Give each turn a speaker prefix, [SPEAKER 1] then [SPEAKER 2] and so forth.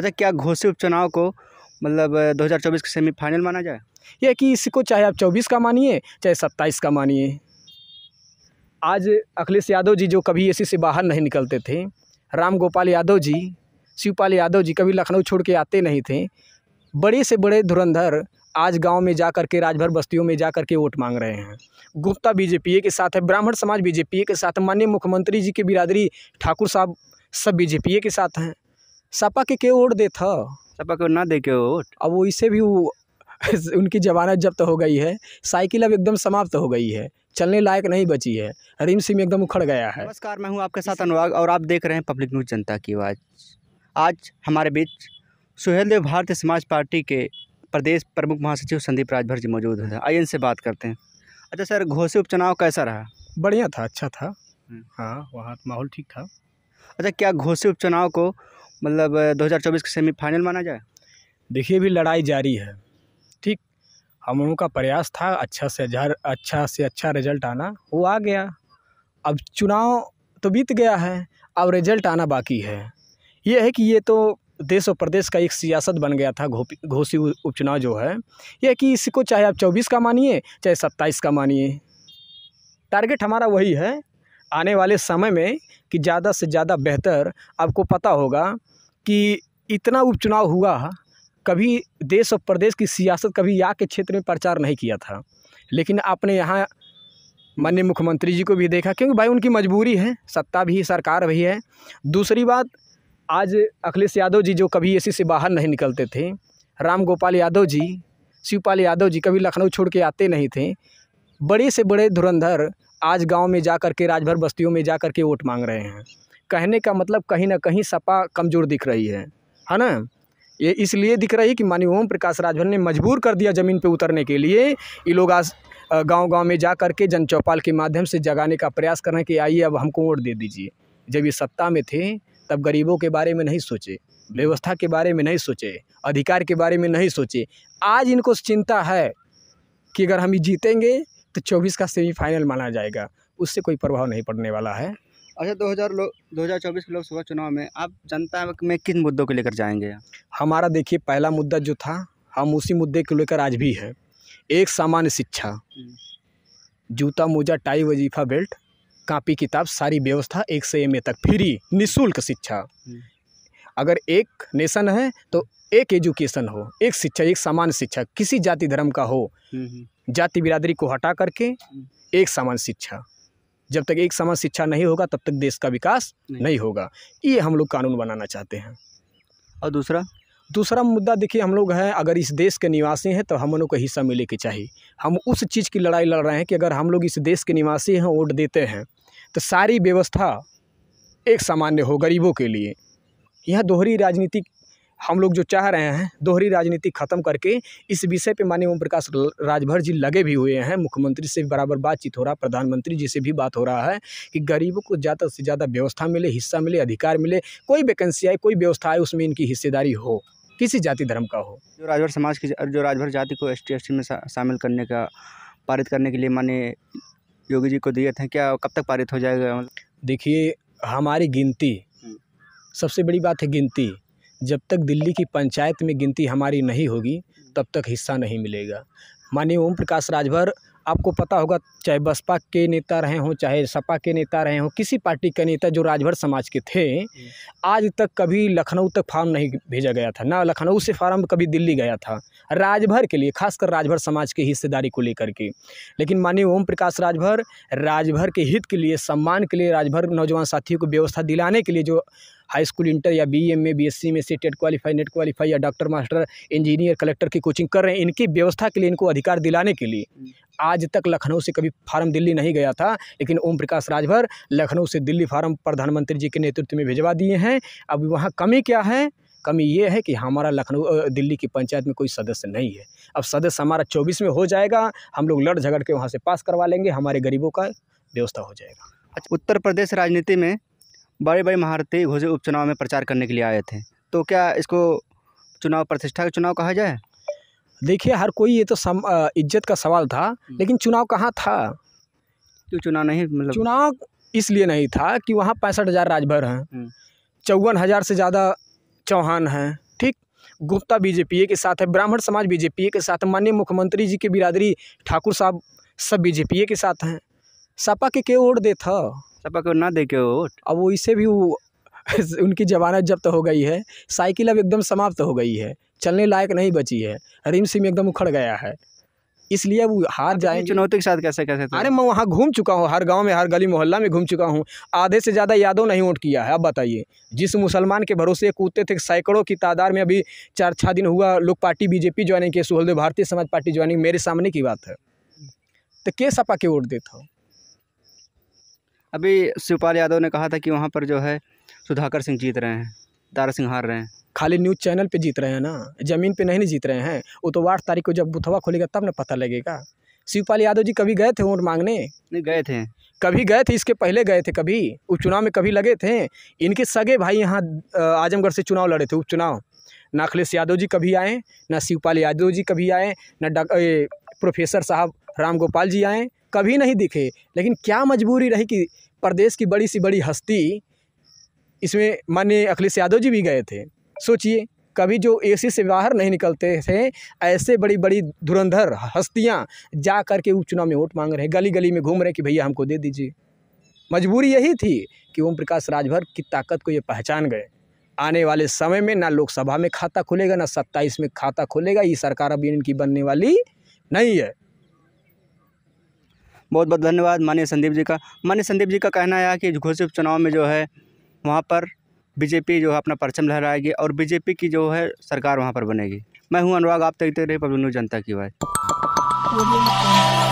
[SPEAKER 1] अच्छा क्या घोषित उपचुनाव को मतलब 2024 के सेमीफाइनल माना जाए यह कि इसको चाहे आप 24 का मानिए चाहे 27 का मानिए आज अखिलेश
[SPEAKER 2] यादव जी जो कभी ए से बाहर नहीं निकलते थे राम गोपाल यादव जी शिवपाल यादव जी कभी लखनऊ छोड़ के आते नहीं थे बड़े से बड़े धुरंधर आज गांव में जा कर के राजभर बस्तियों में जा कर के वोट मांग रहे हैं गुप्ता बीजेपी के साथ है ब्राह्मण समाज बीजेपी के साथ माननीय मुख्यमंत्री जी के बिरादरी ठाकुर साहब सब बीजेपी के साथ हैं सपा के के वोट दे था सपा को ना दे के वोट अब वो इसे भी वो, उनकी जमानत जब्त हो गई है साइकिल अब एकदम समाप्त हो गई है चलने लायक नहीं बची है रिम में एकदम उखड़
[SPEAKER 1] गया है नमस्कार मैं हूँ आपके साथ अनुराग और आप देख रहे हैं पब्लिक न्यूज़ जनता की आवाज़ आज हमारे बीच सुहेलदेव भारतीय समाज पार्टी के प्रदेश प्रमुख महासचिव संदीप राजभर जी मौजूद हैं आइए इनसे बात करते हैं अच्छा सर घोसी उपचुनाव कैसा रहा बढ़िया था अच्छा था हम्म। हाँ वहाँ माहौल ठीक था अच्छा क्या घोसी उपचुनाव को मतलब 2024 के सेमीफाइनल माना जाए
[SPEAKER 2] देखिए भी लड़ाई जारी है
[SPEAKER 1] ठीक हम लोगों
[SPEAKER 2] का प्रयास था अच्छा से अच्छा से अच्छा रिजल्ट आना वो आ गया अब चुनाव तो बीत गया है अब रिजल्ट आना बाकी है ये है कि ये तो देश और प्रदेश का एक सियासत बन गया था घोषी उपचुनाव जो है यह कि इसको चाहे आप चौबीस का मानिए चाहे सत्ताईस का मानिए टारगेट हमारा वही है आने वाले समय में कि ज़्यादा से ज़्यादा बेहतर आपको पता होगा कि इतना उपचुनाव हुआ कभी देश और प्रदेश की सियासत कभी यहाँ के क्षेत्र में प्रचार नहीं किया था लेकिन आपने यहाँ माननीय मुख्यमंत्री जी को भी देखा क्योंकि भाई उनकी मजबूरी है सत्ता भी सरकार भी है दूसरी बात आज अखिलेश यादव जी जो कभी इसी से बाहर नहीं निकलते थे राम गोपाल यादव जी शिवपाल यादव जी कभी लखनऊ छोड़ के आते नहीं थे बड़े से बड़े धुरंधर आज गांव में जा कर के राजभर बस्तियों में जा कर के वोट मांग रहे हैं कहने का मतलब कहीं ना कहीं सपा कमज़ोर दिख रही है है ना ये इसलिए दिख रही कि माननीय ओम प्रकाश राजभर ने मजबूर कर दिया ज़मीन पे उतरने के लिए ये लोग आज गांव गांव में जा कर के जन चौपाल के माध्यम से जगाने का प्रयास कर रहे हैं कि आइए अब हमको वोट दे दीजिए जब ये सत्ता में थे तब गरीबों के बारे में नहीं सोचे व्यवस्था के बारे में नहीं सोचे अधिकार के बारे में नहीं सोचे आज इनको चिंता है कि अगर हम जीतेंगे तो चौबीस का सेमीफाइनल माना जाएगा उससे कोई प्रभाव नहीं पड़ने वाला
[SPEAKER 1] है अच्छा दो हज़ार लोग दो हज़ार चौबीस के लोकसभा चुनाव में आप जनता में किन मुद्दों को लेकर जाएंगे हमारा देखिए पहला मुद्दा जो था हम उसी मुद्दे को लेकर आज भी है
[SPEAKER 2] एक सामान्य शिक्षा हम्म। जूता मोजा टाई वजीफा बेल्ट कापी किताब सारी व्यवस्था एक से एम ए तक फ्री निःशुल्क शिक्षा हम्म। अगर एक नेशन है तो एक एजुकेशन हो एक शिक्षा एक सामान्य शिक्षा किसी जाति धर्म का हो हम्म, जाति बिरादरी को हटा करके एक सामान्य शिक्षा जब तक एक समान शिक्षा नहीं होगा तब तक देश का विकास नहीं, नहीं होगा ये हम लोग कानून बनाना चाहते हैं और दूसरा दूसरा मुद्दा देखिए हम लोग हैं अगर इस देश के निवासी हैं तो हम लोग को हिस्सा मिले के चाहिए हम उस चीज़ की लड़ाई लड़ रहे हैं कि अगर हम लोग इस देश के निवासी हैं वोट देते हैं तो सारी व्यवस्था एक सामान्य हो गरीबों के लिए यह दोहरी राजनीतिक हम लोग जो चाह रहे हैं दोहरी राजनीति खत्म करके इस विषय पे माननीय ओम प्रकाश राजभर जी लगे भी हुए हैं मुख्यमंत्री से बराबर बातचीत हो रहा प्रधानमंत्री जी से भी बात हो रहा है कि गरीबों को ज़्यादा से ज़्यादा व्यवस्था मिले हिस्सा मिले अधिकार मिले कोई वैकेंसी आए कोई व्यवस्था आए उसमें इनकी हिस्सेदारी हो किसी जाति धर्म का हो
[SPEAKER 1] जो राजभर समाज की जो राजभर जाति को एस टी में शामिल करने का पारित करने के लिए माने योगी जी को दिए थे क्या कब तक पारित हो जाएगा देखिए हमारी गिनती हम्म। सबसे बड़ी बात है गिनती जब
[SPEAKER 2] तक दिल्ली की पंचायत में गिनती हमारी नहीं होगी तब तक हिस्सा नहीं मिलेगा माननीय ओम प्रकाश राजभर आपको पता होगा चाहे बसपा के नेता रहे हों चाहे सपा के नेता रहे हों किसी पार्टी का नेता जो राजभर समाज के थे आज तक कभी लखनऊ तक फार्म नहीं भेजा गया था ना लखनऊ से फार्म कभी दिल्ली गया था राजभर के लिए खासकर राजभर समाज के हिस्सेदारी को लेकर के लेकिन माननीय ओम प्रकाश राजभर राजभर के हित के लिए सम्मान के लिए राजभर नौजवान साथियों को व्यवस्था दिलाने के लिए जो हाई स्कूल इंटर या B M A B S C में से टेट क्वालिफाई नेट क्वालिफाई या डॉक्टर मास्टर इंजीनियर कलेक्टर की कोचिंग कर रहे हैं इनकी व्यवस्था के लिए इनको अधिकार दिलाने के लिए आज तक लखनऊ से कभी फार्म दिल्ली नहीं गया था लेकिन ओम प्रकाश राजभर लखनऊ से दिल्ली फार्म प्रधानमंत्री जी के नेतृत्व में भिजवा दिए हैं अब वहाँ कमी क्या है कमी ये है कि हमारा लखनऊ दिल्ली की पंचायत में कोई सदस्य नहीं है अब सदस्य हमारा चौबीस में हो
[SPEAKER 1] जाएगा हम लोग लड़ झगड़ के वहाँ से पास करवा लेंगे हमारे गरीबों का व्यवस्था हो जाएगा अच्छा उत्तर प्रदेश राजनीति में बड़े बड़े महारथी घोषे उपचुनाव में प्रचार करने के लिए आए थे तो क्या इसको चुनाव प्रतिष्ठा का चुनाव कहा जाए देखिए हर कोई ये तो सम इज्जत
[SPEAKER 2] का सवाल था हम्म। लेकिन चुनाव कहाँ था क्यों तो चुनाव नहीं मतलब चुनाव इसलिए नहीं था कि वहाँ पैंसठ हज़ार राजभर हैं हम्म। चौवन हज़ार से ज़्यादा चौहान हैं ठीक गुप्ता बीजेपी के साथ है ब्राह्मण समाज बीजेपी के साथ माननीय मुख्यमंत्री जी के बिरादरी ठाकुर साहब सब बीजेपी के साथ हैं सपा के के वोट दे था सपा को ना दे के वोट अब वो इसे भी वो उनकी जमानत जब्त तो हो गई है साइकिल अब एकदम समाप्त तो हो गई है चलने लायक नहीं बची है रिम सिम एकदम उखड़ गया है इसलिए वो हार तो जाए चुनौती के साथ कैसे कैसे अरे मैं वहाँ घूम चुका हूँ हर गांव में हर गली मोहल्ला में घूम चुका हूँ आधे से ज़्यादा यादों नहीं वोट किया है अब बताइए जिस मुसलमान के भरोसे कूदते थे सैकड़ों की तादाद में अभी चार छः दिन हुआ लोग पार्टी बीजेपी ज्वाइनिंग के सुहलदेव भारतीय समाज पार्टी ज्वाइनिंग मेरे सामने की
[SPEAKER 1] बात है तो के सपा के वोट देता हूँ अभी शिवपाल यादव ने कहा था कि वहाँ पर जो है सुधाकर सिंह जीत रहे हैं दारा सिंह हार रहे हैं खाली
[SPEAKER 2] न्यूज़ चैनल पे जीत रहे हैं ना ज़मीन पे नहीं, जीत रहे हैं वो तो आठ तारीख को जब बुथवा खोलेगा तब ना पता लगेगा शिवपाल यादव जी कभी गए थे वोट मांगने नहीं गए थे कभी गए थे इसके पहले गए थे कभी उपचुनाव में कभी लगे थे इनके सगे भाई यहाँ आजमगढ़ से चुनाव लड़े थे उपचुनाव ना अखिलेश यादव जी कभी आए ना शिवपाल यादव जी कभी आए ना प्रोफेसर साहब राम गोपाल जी आएँ कभी नहीं दिखे लेकिन क्या मजबूरी रही कि प्रदेश की बड़ी सी बड़ी हस्ती इसमें माननीय अखिलेश यादव जी भी गए थे सोचिए कभी जो एसी से बाहर नहीं निकलते थे ऐसे बड़ी बड़ी धुरंधर हस्तियाँ जा कर के उपचुनाव में वोट मांग रहे हैं गली गली में घूम रहे कि भैया हमको दे दीजिए मजबूरी यही थी कि ओम प्रकाश राजभर की ताकत को ये पहचान गए आने वाले समय में ना लोकसभा में खाता खुलेगा ना सत्ताईस में खाता खुलेगा ये सरकार अभी इनकी बनने वाली नहीं है
[SPEAKER 1] बहुत बहुत धन्यवाद माननीय संदीप जी का माननीय संदीप जी का कहना है कि घोषित उपचुनाव में जो है वहाँ पर बीजेपी जो है अपना परचम लहराएगी और बीजेपी की जो है सरकार वहाँ पर बनेगी मैं हूँ अनुराग आप देखते रहे पब्लिक न्यूज़ जनता की
[SPEAKER 2] बात